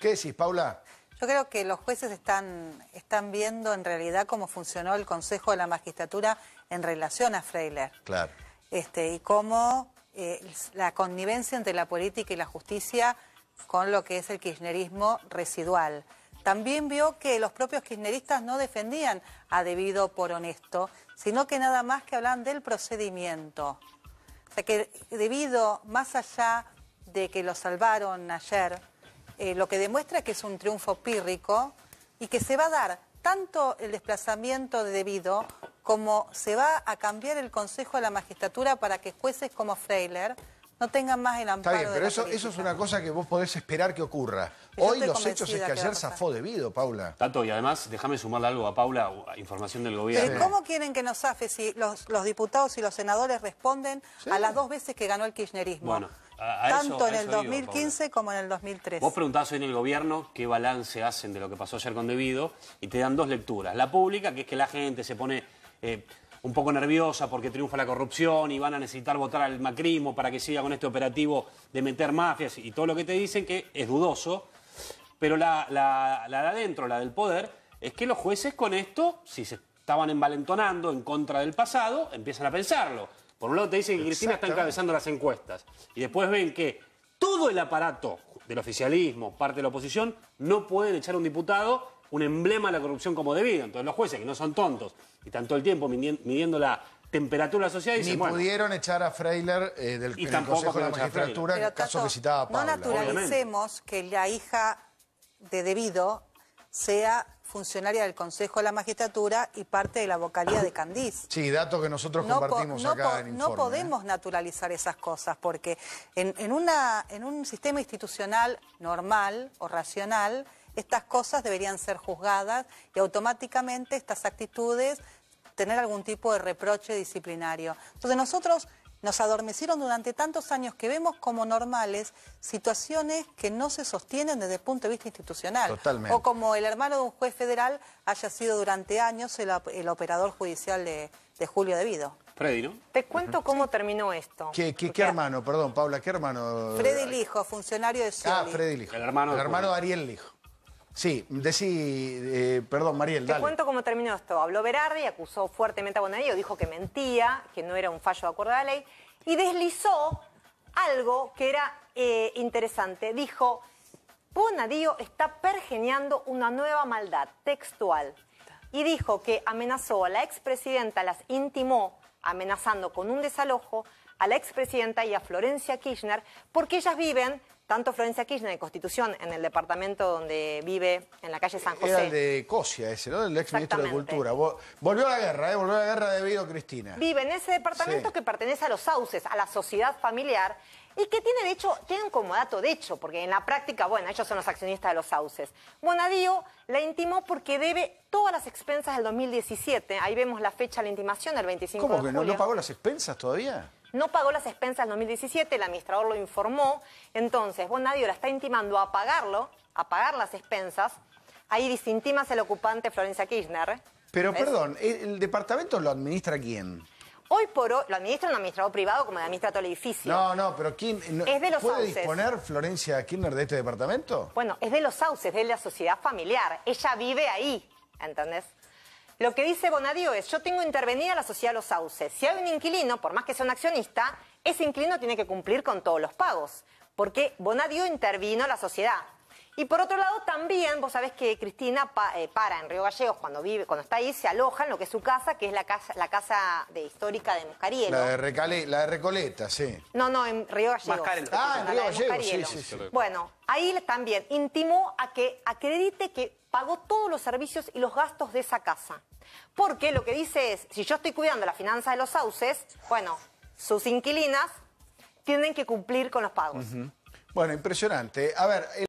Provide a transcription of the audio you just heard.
¿Qué decís, Paula? Yo creo que los jueces están, están viendo en realidad cómo funcionó el Consejo de la Magistratura en relación a Freiler. Claro. Este, y cómo eh, la connivencia entre la política y la justicia con lo que es el kirchnerismo residual. También vio que los propios kirchneristas no defendían a debido por honesto, sino que nada más que hablan del procedimiento. O sea que debido, más allá de que lo salvaron ayer, eh, lo que demuestra que es un triunfo pírrico y que se va a dar tanto el desplazamiento de debido como se va a cambiar el Consejo de la Magistratura para que jueces como Freiler no tengan más el amparo. Está bien, pero eso, es una cosa que vos podés esperar que ocurra. Hoy los hechos es que, ayer zafó debido, Paula. Tanto y además, déjame sumarle algo a Paula, información del gobierno. ¿cómo quieren que nos zafe si los, diputados y los senadores responden a las dos veces que ganó el kirchnerismo? tanto en el 2015 como en el 2013. Vos preguntás hoy en el gobierno qué balance hacen de lo que pasó ayer con Debido y te dan dos lecturas. La pública, que es que la gente se pone eh, un poco nerviosa porque triunfa la corrupción y van a necesitar votar al macrismo para que siga con este operativo de meter mafias y todo lo que te dicen que es dudoso. Pero la, la de adentro, la del poder, es que los jueces con esto, si se estaban envalentonando en contra del pasado, empiezan a pensarlo por un lado te dicen que Cristina está encabezando las encuestas y después ven que todo el aparato del oficialismo, parte de la oposición, no pueden echar a un diputado un emblema de la corrupción como debido. Entonces los jueces, que no son tontos y tanto el tiempo midiendo la temperatura social y Ni pudieron echar a Freiler eh, del Consejo de la Magistratura, en caso que citaba Paula. No naturalicemos que la hija de Debido sea funcionaria del Consejo de la Magistratura y parte de la vocalía de Candiz. Sí, datos que nosotros compartimos acá Informe. No ¿eh? podemos naturalizar esas cosas porque en, en, una, en un sistema institucional normal o racional, estas cosas deberían ser juzgadas y automáticamente estas actitudes tener algún tipo de reproche disciplinario. Entonces nosotros nos adormecieron durante tantos años que vemos como normales situaciones que no se sostienen desde el punto de vista institucional. Totalmente. O como el hermano de un juez federal haya sido durante años el, operador judicial de, de Julio Devido. Freddy, ¿no? Te cuento cómo terminó esto. ¿Qué, hermano? Perdón, Paula, ¿qué hermano? Freddy Lijo, funcionario de Ah, Freddy Lijo. El hermano, el hermano de Ariel Lijo. Sí, decí, eh, perdón, Mariel, Te cuento cómo terminó esto. Habló Berardi, acusó fuertemente a Bonadío, dijo que mentía, que no era un fallo de acuerdo a la ley, y deslizó algo que era eh, interesante. Dijo, Bonadío está pergeneando una nueva maldad textual. Y dijo que amenazó a la expresidenta, las intimó, amenazando con un desalojo, a la expresidenta y a Florencia Kirchner, porque ellas viven tanto Florencia Kirchner de Constitución, en el departamento donde vive, en la calle San José. Era el de Cosia ese, ¿no? El ex ministro de Cultura. Volvió a la guerra, ¿eh? Volvió a la guerra debido a Cristina. Vive en ese departamento que pertenece a los sauces, a la sociedad familiar, y que tiene, de hecho, tiene como dato, de hecho, porque en la práctica, bueno, ellos son los accionistas de los sauces. Bonadío la intimó porque debe todas las expensas del 2017. Ahí vemos la fecha de la intimación, el 25 ¿Cómo que no, no pagó las expensas todavía? No pagó las expensas del 2017, el administrador lo informó. Entonces, Bonadio la está intimando a pagarlo, a pagar las expensas. Ahí disintimas el ocupante Florencia Kirchner. Pero perdón, ¿el departamento lo administra quién? Hoy por hoy lo administra un administrador privado como administra todo el edificio. No, no, pero ¿quién puede disponer Florencia Kirchner de este departamento? Bueno, es de los sauces, de la sociedad familiar. Ella vive ahí, ¿entendés? Lo que dice Bonadio es, yo tengo intervenida la sociedad de los sauces. Si hay un inquilino, por más que sea un accionista, ese inquilino tiene que cumplir con todos los pagos, porque Bonadio intervino la sociedad. Y por otro lado, también, vos sabés que Cristina eh, para en Río Gallegos cuando vive, cuando está ahí, se aloja en lo que es su casa, que es la casa, la casa de, histórica de Muscarielo. La de, Recale, la de Recoleta, sí. No, no, en Río Gallegos. Ah, ah, en Río Gallegos, sí, Bueno, ahí también intimó a que acredite que pagó todos los servicios y los gastos de esa casa. Porque lo que dice es, si yo estoy cuidando la finanza de los sauces, bueno, sus inquilinas tienen que cumplir con los pagos. Bueno, impresionante. A ver. El...